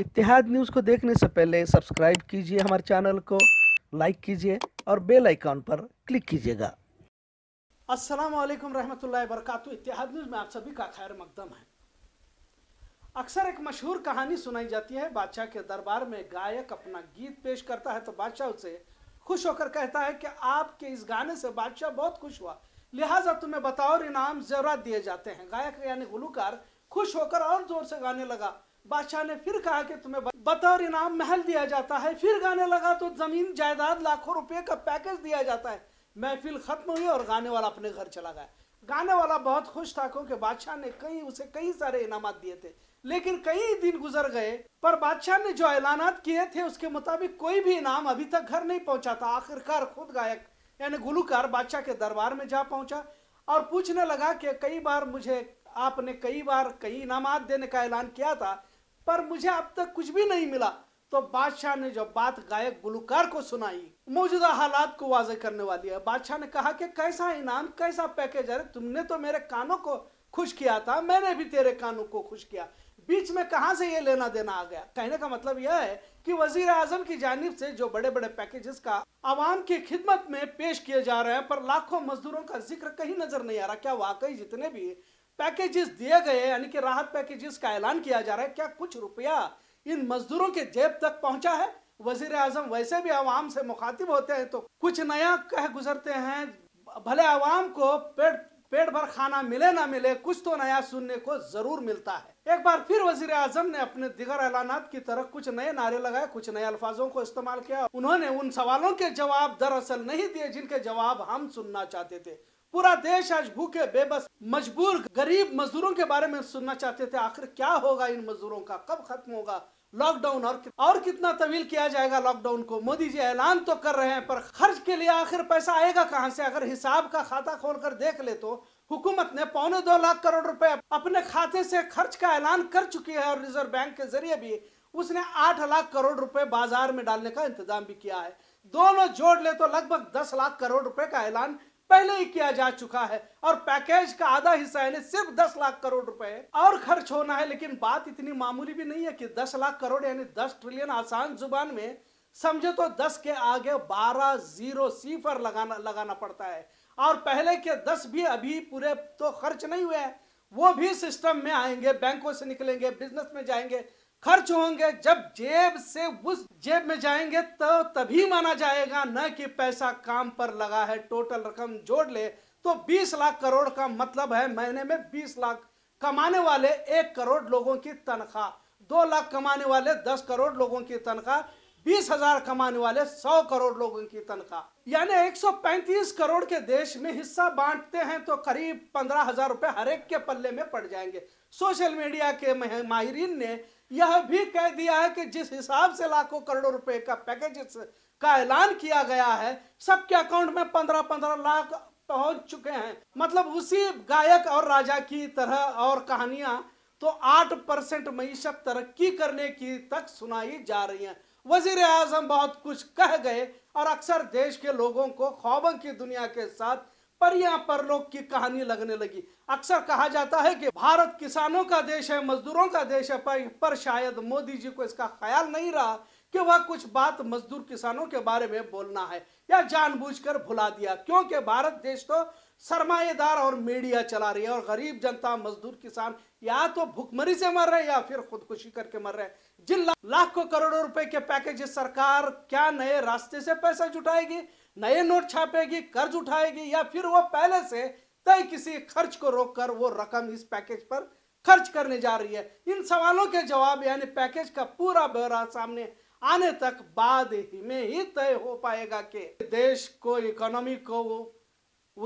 इतिहाद news को देखने से पहले सब्सक्राइब कीजिए हमारे चैनल को लाइक कीजिए और बेल आइकॉन पर क्लिक कीजिएगा अस्सलाम वालेकुम रहमतुल्लाहि वबरकातु इतिहाद न्यूज़ में आप सभी का खैर मकदम है अक्सर एक मशहूर कहानी सुनाई जाती है बादशाह के दरबार में गायक अपना गीत पेश करता है तो बादशाह उसे खुश होकर कहता है कि आपके इस गाने से बादशाह बहुत खुश हुआ लिहाजा तुम्हें बताओ और इनाम जरूर दिए जाते हैं गायक यानी गुलूकार खुश होकर और जोर से गाने लगा बादशाह ने फिर कहा कि तुम्हें बतौर इनाम महल दिया जाता है फिर गाने लगा तो जमीन जायदाद लाखों रुपए का पैकेज दिया जाता है महफिल खत्म हुई और गाने वाला अपने घर चला गया गाने वाला बहुत खुश था क्योंकि बादशाह ने कई उसे कई सारे इनाम दिए थे लेकिन कई दिन गुजर गए पर बादशाह ने जो ऐलान किए थे उसके मुताबिक कोई भी इनाम अभी तक घर नहीं पहुंचा था आखिरकार खुद गायक यानी गुलूकार बादशाह के दरबार में जा पहुंचा और पूछने लगा कि कई बार मुझे आपने कई बार कई इनाम देने का ऐलान किया था पर मुझे अब तक कुछ भी नहीं मिला तो बादशाह ने जो बात गायक गुलकार को सुनाई मौजूदा हालात को वाजे करने वाली है बादशाह ने कहा कि कैसा इनाम कैसा पैकेज है तुमने तो मेरे कानों को खुश किया था मैंने भी तेरे कानों को खुश किया बीच में कहा से ये लेना देना आ गया कहने का मतलब यह है कि वजीर आजम की जानब से जो बड़े बड़े पैकेजेस का आवाम की खिदमत में पेश किए जा रहे हैं पर लाखों मजदूरों का जिक्र कहीं नजर नहीं आ रहा क्या वाकई जितने भी पैकेजेस दिए गए यानी कि राहत पैकेजेस का ऐलान किया जा रहा है क्या कुछ रुपया इन मजदूरों के जेब तक पहुंचा है वजीर आजम वैसे भी आवाम से मुखातिब होते हैं तो कुछ नया कह गुजरते हैं भले आवाम को पेट पेट भर खाना मिले ना मिले कुछ तो नया सुनने को जरूर मिलता है एक बार फिर वजीर आजम ने अपने दिगर ऐलाना की तरफ कुछ नए नारे लगाए कुछ नए अल्फाजों को इस्तेमाल किया उन्होंने उन सवालों के जवाब दरअसल नहीं दिए जिनके जवाब हम सुनना चाहते थे पूरा देश आज भूखे बेबस मजबूर गरीब मजदूरों के बारे में सुनना चाहते थे आखिर क्या होगा इन मजदूरों का कब खत्म होगा लॉकडाउन और और कितना तवील किया जाएगा लॉकडाउन को मोदी जी ऐलान तो कर रहे हैं पर खर्च के लिए आखिर पैसा आएगा कहाँ से अगर हिसाब का खाता खोल कर देख ले तो हुकूमत ने पौने दो लाख करोड़ रुपए अपने खाते से खर्च का ऐलान कर चुकी है और रिजर्व बैंक के जरिए भी उसने आठ लाख करोड़ रुपए बाजार में डालने का इंतजाम भी किया है दोनों जोड़ ले तो लगभग दस लाख करोड़ रुपए का ऐलान पहले ही किया जा चुका है और पैकेज का आधा हिस्सा यानी सिर्फ दस लाख करोड़ रुपए और खर्च होना है लेकिन बात इतनी मामूली भी नहीं है कि दस लाख करोड़ यानी दस ट्रिलियन आसान जुबान में समझे तो दस के आगे बारह जीरो सीफर लगाना लगाना पड़ता है और पहले के दस भी अभी पूरे तो खर्च नहीं हुए हैं वो भी सिस्टम में आएंगे बैंकों से निकलेंगे बिजनेस में जाएंगे खर्च होंगे जब जेब से उस जेब में जाएंगे तो तभी माना जाएगा न कि पैसा काम पर लगा है टोटल रकम जोड़ ले तो 20 लाख करोड़ का मतलब है महीने में 20 लाख कमाने वाले एक करोड़ लोगों की तनख्वाह दो लाख कमाने वाले दस करोड़ लोगों की तनख्वाह बीस हजार कमाने वाले सौ करोड़ लोगों की तनख्वाह यानी एक सौ पैंतीस करोड़ के देश में हिस्सा बांटते हैं तो करीब पंद्रह हजार रुपए हरेक के पल्ले में पड़ जाएंगे सोशल मीडिया के माहरीन ने यह भी कह दिया है कि जिस हिसाब से लाखों करोड़ों रुपए का पैकेज का ऐलान किया गया है सबके अकाउंट में पंद्रह पंद्रह लाख पहुंच चुके हैं मतलब उसी गायक और राजा की तरह और कहानियां तो आठ परसेंट मीशत तरक्की करने की तक सुनाई जा रही हैं वजीर आजम बहुत कुछ कह गए और अक्सर देश के लोगों को खौबों की दुनिया के साथ पर परलोक की कहानी लगने लगी अक्सर कहा जाता है कि भारत किसानों का देश है मजदूरों का देश है पर शायद मोदी जी को इसका ख्याल नहीं रहा कि वह कुछ बात मजदूर किसानों के बारे में बोलना है या जानबूझकर भुला दिया क्योंकि भारत देश तो सरमाएदार और मीडिया चला रही है और गरीब जनता मजदूर किसान या तो भुखमरी से मर रहे हैं या फिर खुदकुशी करके मर रहे हैं जिन लाखों करोड़ों रुपए के पैकेज सरकार क्या नए रास्ते से पैसा जुटाएगी नए नोट छापेगी कर्ज उठाएगी या फिर वो पहले से तय किसी खर्च को कर वो रकम इस पैकेज पर खर्च करने जा रही है इन सवालों के जवाब यानी पैकेज का पूरा ब्यौरा सामने आने तक बाद ही में ही तय हो पाएगा कि देश को इकोनॉमी को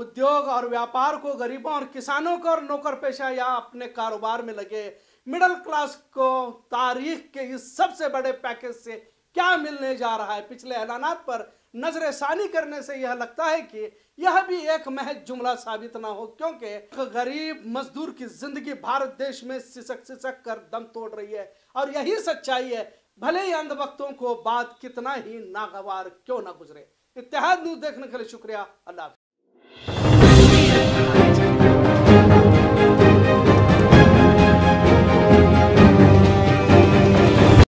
उद्योग और व्यापार को गरीबों और किसानों को और नौकर पेशा या अपने कारोबार में लगे मिडिल क्लास को तारीख के इस सबसे बड़े पैकेज से क्या मिलने जा रहा है पिछले ऐलाना पर नजरसानी करने से यह लगता है कि यह भी एक महज जुमला साबित ना हो क्योंकि गरीब मजदूर की जिंदगी भारत देश में सिसक सिसक कर दम तोड़ रही है और यही सच्चाई है भले ही अंधभक्तों को बात कितना ही नागवार क्यों ना गुजरे इतिहाद न्यूज देखने के लिए शुक्रिया अल्लाह